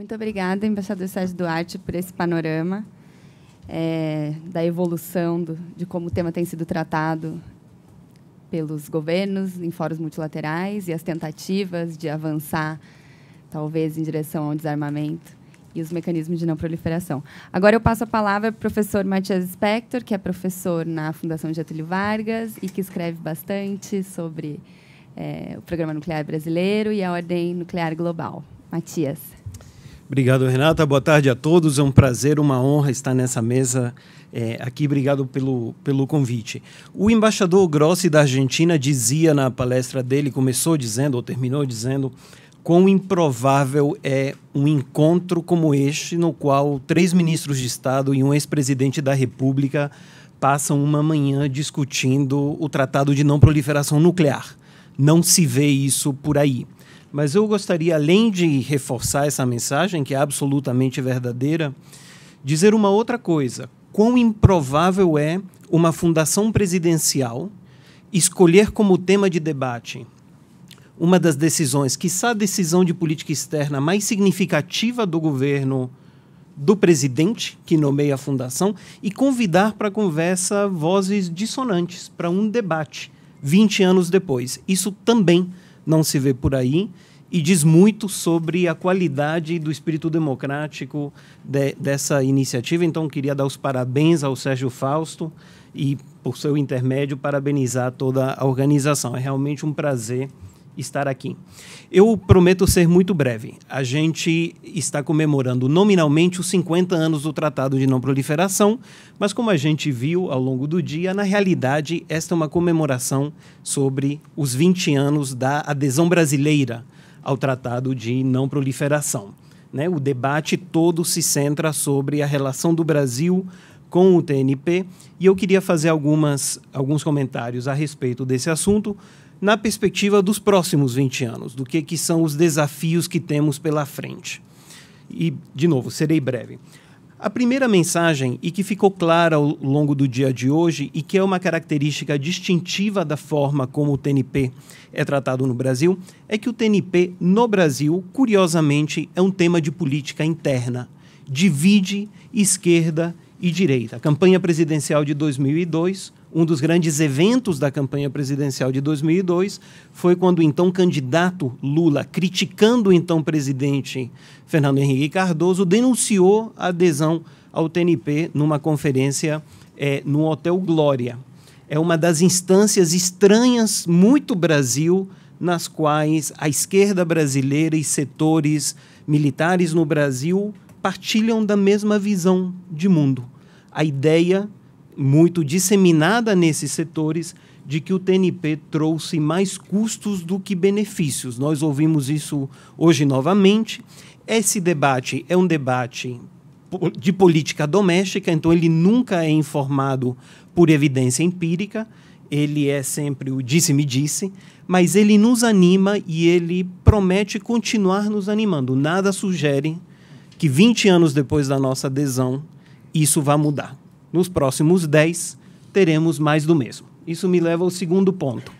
Muito obrigada, embaixador Sérgio Duarte, por esse panorama é, da evolução, do, de como o tema tem sido tratado pelos governos em fóruns multilaterais e as tentativas de avançar, talvez, em direção ao desarmamento e os mecanismos de não proliferação. Agora eu passo a palavra para o professor Matias Spector, que é professor na Fundação Getúlio Vargas e que escreve bastante sobre é, o programa nuclear brasileiro e a ordem nuclear global. Matias. Obrigado, Renata. Boa tarde a todos. É um prazer, uma honra estar nessa mesa é, aqui. Obrigado pelo, pelo convite. O embaixador Grossi da Argentina dizia na palestra dele, começou dizendo, ou terminou dizendo, quão improvável é um encontro como este, no qual três ministros de Estado e um ex-presidente da República passam uma manhã discutindo o Tratado de Não Proliferação Nuclear. Não se vê isso por aí. Mas eu gostaria, além de reforçar essa mensagem, que é absolutamente verdadeira, dizer uma outra coisa. Quão improvável é uma fundação presidencial escolher como tema de debate uma das decisões, quiçá a decisão de política externa mais significativa do governo do presidente, que nomeia a fundação, e convidar para a conversa vozes dissonantes, para um debate, 20 anos depois. Isso também não se vê por aí e diz muito sobre a qualidade do espírito democrático de, dessa iniciativa. Então, queria dar os parabéns ao Sérgio Fausto e, por seu intermédio, parabenizar toda a organização. É realmente um prazer estar aqui. Eu prometo ser muito breve. A gente está comemorando nominalmente os 50 anos do Tratado de Não Proliferação, mas como a gente viu ao longo do dia, na realidade, esta é uma comemoração sobre os 20 anos da adesão brasileira ao Tratado de Não Proliferação. Né? O debate todo se centra sobre a relação do Brasil com o TNP e eu queria fazer algumas, alguns comentários a respeito desse assunto na perspectiva dos próximos 20 anos, do que, que são os desafios que temos pela frente. E, de novo, serei breve. A primeira mensagem, e que ficou clara ao longo do dia de hoje, e que é uma característica distintiva da forma como o TNP é tratado no Brasil, é que o TNP no Brasil, curiosamente, é um tema de política interna. Divide esquerda e direita. A campanha presidencial de 2002 um dos grandes eventos da campanha presidencial de 2002 foi quando o então candidato Lula, criticando o então presidente Fernando Henrique Cardoso, denunciou a adesão ao TNP numa conferência é, no Hotel Glória. É uma das instâncias estranhas, muito Brasil, nas quais a esquerda brasileira e setores militares no Brasil partilham da mesma visão de mundo. A ideia muito disseminada nesses setores de que o TNP trouxe mais custos do que benefícios. Nós ouvimos isso hoje novamente. Esse debate é um debate de política doméstica, então ele nunca é informado por evidência empírica, ele é sempre o disse-me disse, mas ele nos anima e ele promete continuar nos animando. Nada sugere que 20 anos depois da nossa adesão isso vá mudar nos próximos 10, teremos mais do mesmo. Isso me leva ao segundo ponto.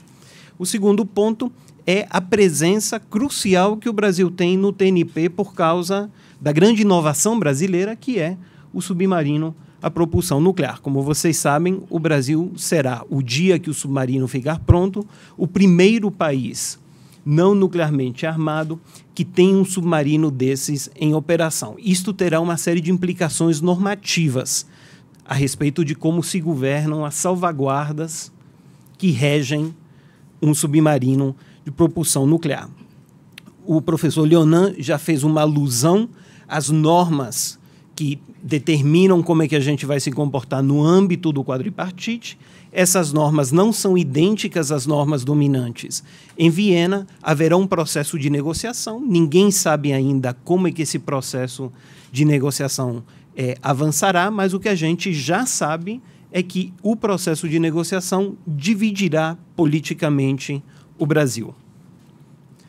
O segundo ponto é a presença crucial que o Brasil tem no TNP por causa da grande inovação brasileira, que é o submarino a propulsão nuclear. Como vocês sabem, o Brasil será, o dia que o submarino ficar pronto, o primeiro país não nuclearmente armado que tem um submarino desses em operação. Isto terá uma série de implicações normativas a respeito de como se governam as salvaguardas que regem um submarino de propulsão nuclear. O professor Leonan já fez uma alusão às normas que determinam como é que a gente vai se comportar no âmbito do quadripartite. Essas normas não são idênticas às normas dominantes. Em Viena, haverá um processo de negociação. Ninguém sabe ainda como é que esse processo de negociação é, avançará, mas o que a gente já sabe é que o processo de negociação dividirá politicamente o Brasil.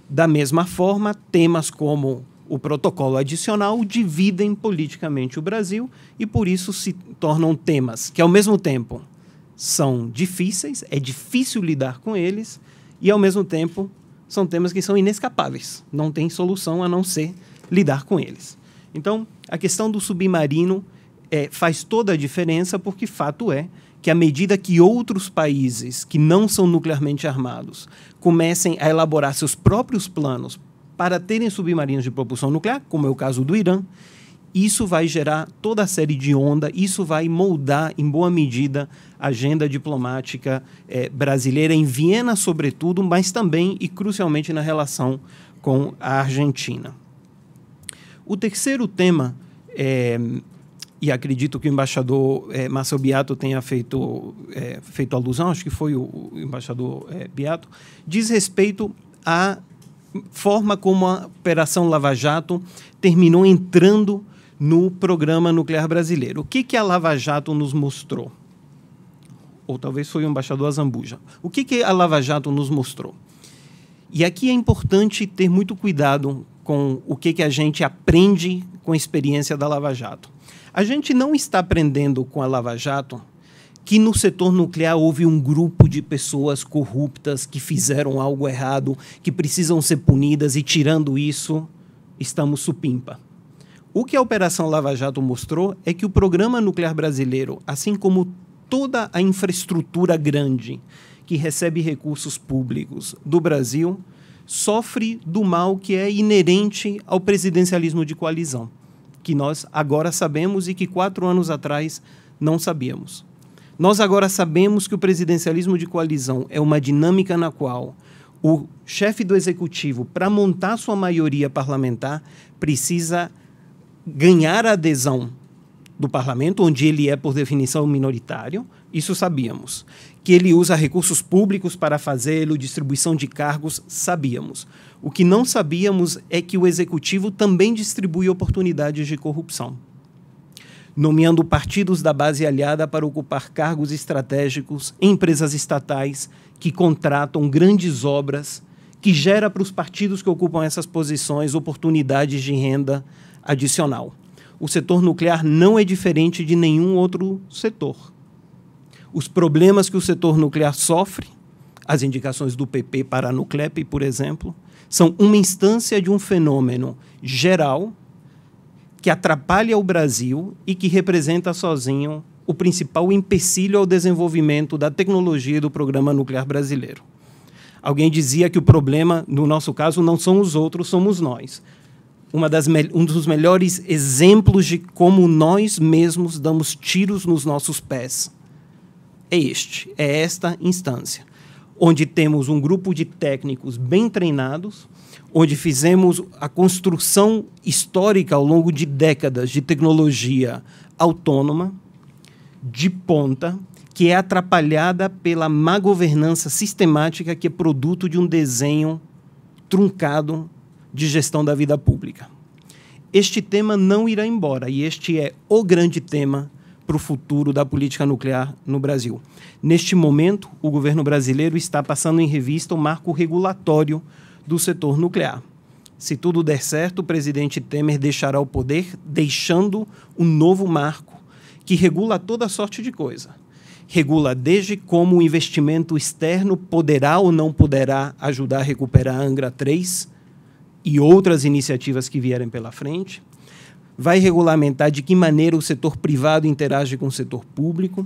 Da mesma forma, temas como o protocolo adicional dividem politicamente o Brasil e por isso se tornam temas que, ao mesmo tempo, são difíceis, é difícil lidar com eles e, ao mesmo tempo, são temas que são inescapáveis, não tem solução a não ser lidar com eles. Então, a questão do submarino é, faz toda a diferença, porque fato é que, à medida que outros países que não são nuclearmente armados comecem a elaborar seus próprios planos para terem submarinos de propulsão nuclear, como é o caso do Irã, isso vai gerar toda a série de onda, isso vai moldar, em boa medida, a agenda diplomática é, brasileira em Viena, sobretudo, mas também e crucialmente na relação com a Argentina. O terceiro tema, é, e acredito que o embaixador é, Marcel Biato tenha feito, é, feito alusão, acho que foi o, embaixador é, Biato, diz respeito à forma como a Operação Lava Jato terminou entrando no programa nuclear brasileiro. O que, que a Lava Jato nos mostrou? Ou talvez foi o embaixador Azambuja. O que, que a Lava Jato nos mostrou? E aqui é importante ter muito cuidado com o que, que a gente aprende com a experiência da Lava Jato. A gente não está aprendendo com a Lava Jato que no setor nuclear houve um grupo de pessoas corruptas que fizeram algo errado, que precisam ser punidas e, tirando isso, estamos supimpa. O que a Operação Lava Jato mostrou é que o programa nuclear brasileiro, assim como toda a infraestrutura grande que recebe recursos públicos do Brasil, sofre do mal que é inerente ao presidencialismo de coalizão, que nós agora sabemos e que quatro anos atrás não sabíamos. Nós agora sabemos que o presidencialismo de coalizão é uma dinâmica na qual o chefe do executivo, para montar sua maioria parlamentar, precisa ganhar adesão do parlamento, onde ele é, por definição, minoritário, isso sabíamos. Que ele usa recursos públicos para fazê-lo, distribuição de cargos, sabíamos. O que não sabíamos é que o executivo também distribui oportunidades de corrupção, nomeando partidos da base aliada para ocupar cargos estratégicos, empresas estatais que contratam grandes obras, que gera para os partidos que ocupam essas posições oportunidades de renda adicional o setor nuclear não é diferente de nenhum outro setor. Os problemas que o setor nuclear sofre, as indicações do PP para a Nuclep, por exemplo, são uma instância de um fenômeno geral que atrapalha o Brasil e que representa sozinho o principal empecilho ao desenvolvimento da tecnologia e do programa nuclear brasileiro. Alguém dizia que o problema, no nosso caso, não são os outros, somos nós uma das um dos melhores exemplos de como nós mesmos damos tiros nos nossos pés é este, é esta instância, onde temos um grupo de técnicos bem treinados, onde fizemos a construção histórica ao longo de décadas de tecnologia autônoma, de ponta, que é atrapalhada pela má governança sistemática que é produto de um desenho truncado de gestão da vida pública. Este tema não irá embora e este é o grande tema para o futuro da política nuclear no Brasil. Neste momento, o governo brasileiro está passando em revista o marco regulatório do setor nuclear. Se tudo der certo, o presidente Temer deixará o poder, deixando um novo marco que regula toda sorte de coisa. Regula desde como o investimento externo poderá ou não poderá ajudar a recuperar a Angra 3, e outras iniciativas que vierem pela frente. Vai regulamentar de que maneira o setor privado interage com o setor público.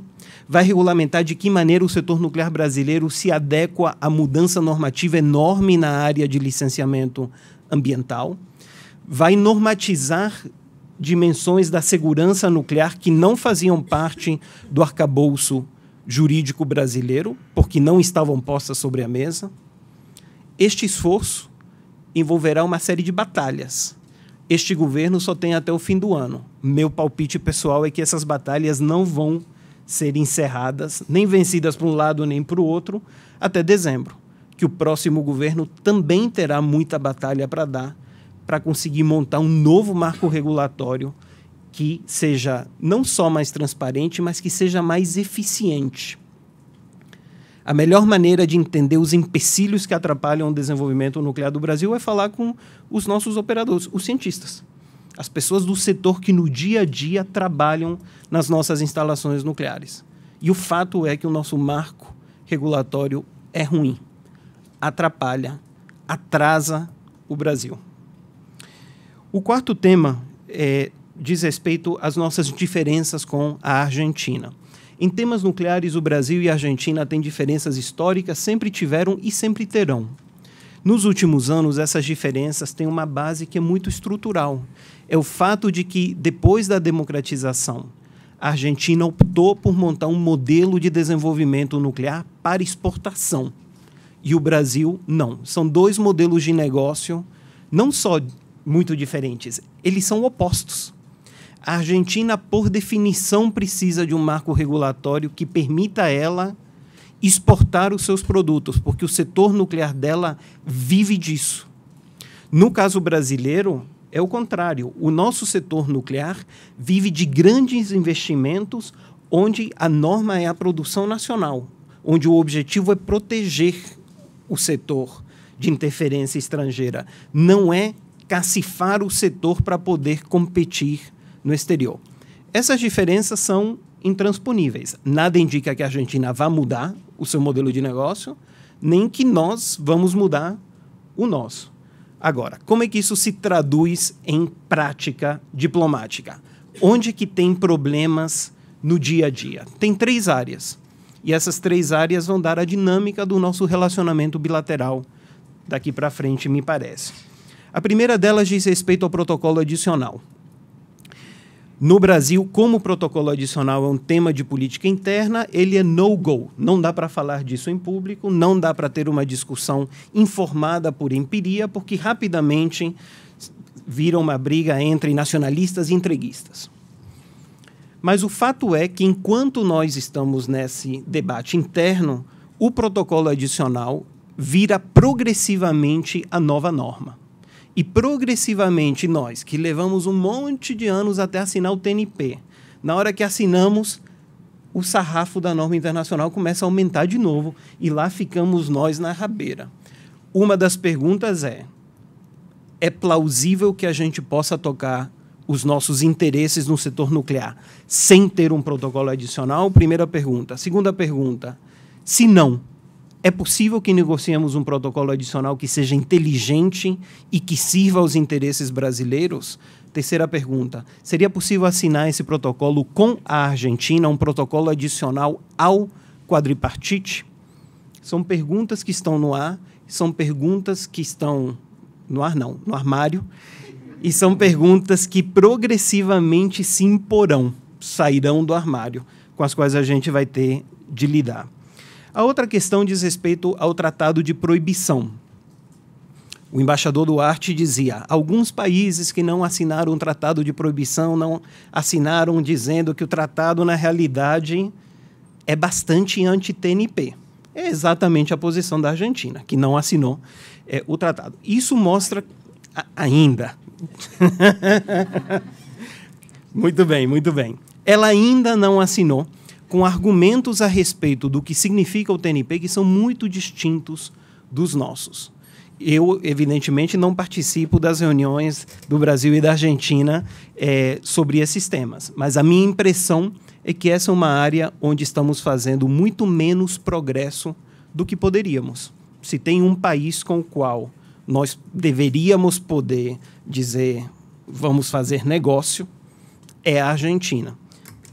Vai regulamentar de que maneira o setor nuclear brasileiro se adequa à mudança normativa enorme na área de licenciamento ambiental. Vai normatizar dimensões da segurança nuclear que não faziam parte do arcabouço jurídico brasileiro, porque não estavam postas sobre a mesa. Este esforço envolverá uma série de batalhas. Este governo só tem até o fim do ano. Meu palpite pessoal é que essas batalhas não vão ser encerradas, nem vencidas para um lado nem para o outro, até dezembro, que o próximo governo também terá muita batalha para dar para conseguir montar um novo marco regulatório que seja não só mais transparente, mas que seja mais eficiente a melhor maneira de entender os empecilhos que atrapalham o desenvolvimento nuclear do Brasil é falar com os nossos operadores, os cientistas. As pessoas do setor que no dia a dia trabalham nas nossas instalações nucleares. E o fato é que o nosso marco regulatório é ruim, atrapalha, atrasa o Brasil. O quarto tema é, diz respeito às nossas diferenças com a Argentina. Em temas nucleares, o Brasil e a Argentina têm diferenças históricas, sempre tiveram e sempre terão. Nos últimos anos, essas diferenças têm uma base que é muito estrutural. É o fato de que, depois da democratização, a Argentina optou por montar um modelo de desenvolvimento nuclear para exportação. E o Brasil, não. São dois modelos de negócio, não só muito diferentes, eles são opostos. A Argentina, por definição, precisa de um marco regulatório que permita a ela exportar os seus produtos, porque o setor nuclear dela vive disso. No caso brasileiro, é o contrário. O nosso setor nuclear vive de grandes investimentos onde a norma é a produção nacional, onde o objetivo é proteger o setor de interferência estrangeira, não é cacifar o setor para poder competir no exterior. Essas diferenças são intransponíveis. Nada indica que a Argentina vá mudar o seu modelo de negócio, nem que nós vamos mudar o nosso. Agora, como é que isso se traduz em prática diplomática? Onde é que tem problemas no dia a dia? Tem três áreas. E essas três áreas vão dar a dinâmica do nosso relacionamento bilateral daqui para frente, me parece. A primeira delas diz respeito ao protocolo adicional. No Brasil, como o protocolo adicional é um tema de política interna, ele é no-go. Não dá para falar disso em público, não dá para ter uma discussão informada por empiria, porque rapidamente vira uma briga entre nacionalistas e entreguistas. Mas o fato é que, enquanto nós estamos nesse debate interno, o protocolo adicional vira progressivamente a nova norma. E progressivamente nós, que levamos um monte de anos até assinar o TNP, na hora que assinamos, o sarrafo da norma internacional começa a aumentar de novo e lá ficamos nós na rabeira. Uma das perguntas é: é plausível que a gente possa tocar os nossos interesses no setor nuclear sem ter um protocolo adicional? Primeira pergunta. Segunda pergunta: se não, é possível que negociemos um protocolo adicional que seja inteligente e que sirva aos interesses brasileiros? Terceira pergunta: seria possível assinar esse protocolo com a Argentina, um protocolo adicional ao quadripartite? São perguntas que estão no ar, são perguntas que estão no ar não, no armário, e são perguntas que progressivamente se imporão, sairão do armário, com as quais a gente vai ter de lidar. A outra questão diz respeito ao tratado de proibição. O embaixador Duarte dizia: alguns países que não assinaram o tratado de proibição não assinaram dizendo que o tratado, na realidade, é bastante anti-TNP. É exatamente a posição da Argentina, que não assinou é, o tratado. Isso mostra ainda. muito bem, muito bem. Ela ainda não assinou com argumentos a respeito do que significa o TNP que são muito distintos dos nossos. Eu, evidentemente, não participo das reuniões do Brasil e da Argentina é, sobre esses temas, mas a minha impressão é que essa é uma área onde estamos fazendo muito menos progresso do que poderíamos. Se tem um país com o qual nós deveríamos poder dizer vamos fazer negócio, é a Argentina.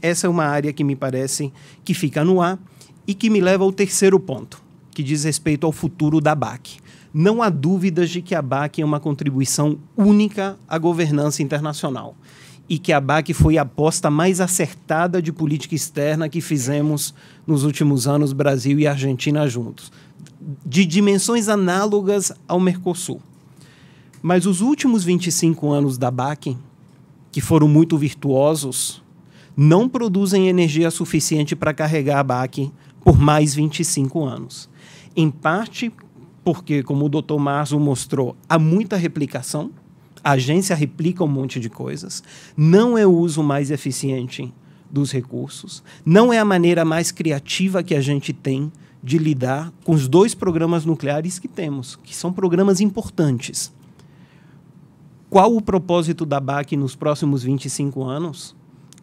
Essa é uma área que me parece que fica no ar e que me leva ao terceiro ponto, que diz respeito ao futuro da BAC. Não há dúvidas de que a BAC é uma contribuição única à governança internacional e que a BAC foi a aposta mais acertada de política externa que fizemos nos últimos anos, Brasil e Argentina juntos, de dimensões análogas ao Mercosul. Mas os últimos 25 anos da BAC, que foram muito virtuosos, não produzem energia suficiente para carregar a BAC por mais 25 anos. Em parte porque, como o Dr. Marzo mostrou, há muita replicação, a agência replica um monte de coisas, não é o uso mais eficiente dos recursos, não é a maneira mais criativa que a gente tem de lidar com os dois programas nucleares que temos, que são programas importantes. Qual o propósito da BAC nos próximos 25 anos?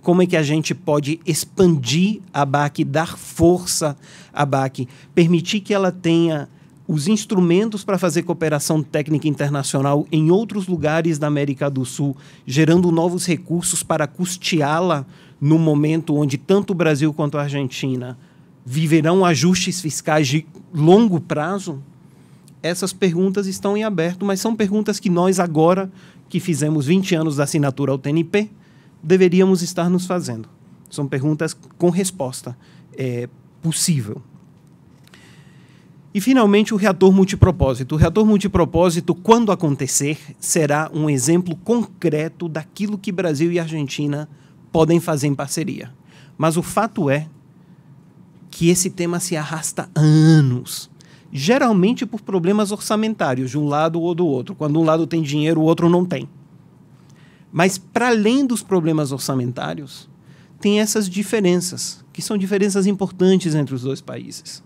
como é que a gente pode expandir a BAC, dar força à BAC, permitir que ela tenha os instrumentos para fazer cooperação técnica internacional em outros lugares da América do Sul, gerando novos recursos para custeá-la no momento onde tanto o Brasil quanto a Argentina viverão ajustes fiscais de longo prazo? Essas perguntas estão em aberto, mas são perguntas que nós agora, que fizemos 20 anos da assinatura ao TNP, deveríamos estar nos fazendo? São perguntas com resposta é, possível. E, finalmente, o reator multipropósito. O reator multipropósito, quando acontecer, será um exemplo concreto daquilo que Brasil e Argentina podem fazer em parceria. Mas o fato é que esse tema se arrasta há anos geralmente por problemas orçamentários, de um lado ou do outro. Quando um lado tem dinheiro, o outro não tem. Mas, para além dos problemas orçamentários, tem essas diferenças, que são diferenças importantes entre os dois países.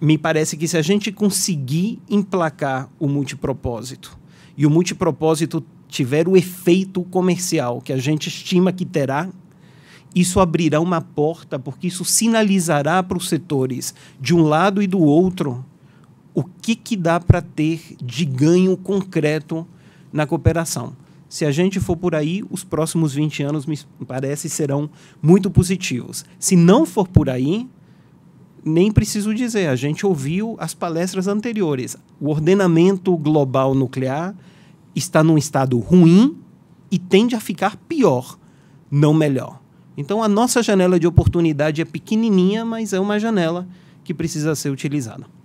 Me parece que se a gente conseguir emplacar o multipropósito e o multipropósito tiver o efeito comercial que a gente estima que terá, isso abrirá uma porta, porque isso sinalizará para os setores de um lado e do outro o que, que dá para ter de ganho concreto na cooperação se a gente for por aí, os próximos 20 anos, me parece, serão muito positivos. Se não for por aí, nem preciso dizer, a gente ouviu as palestras anteriores. O ordenamento global nuclear está num estado ruim e tende a ficar pior, não melhor. Então, a nossa janela de oportunidade é pequenininha, mas é uma janela que precisa ser utilizada.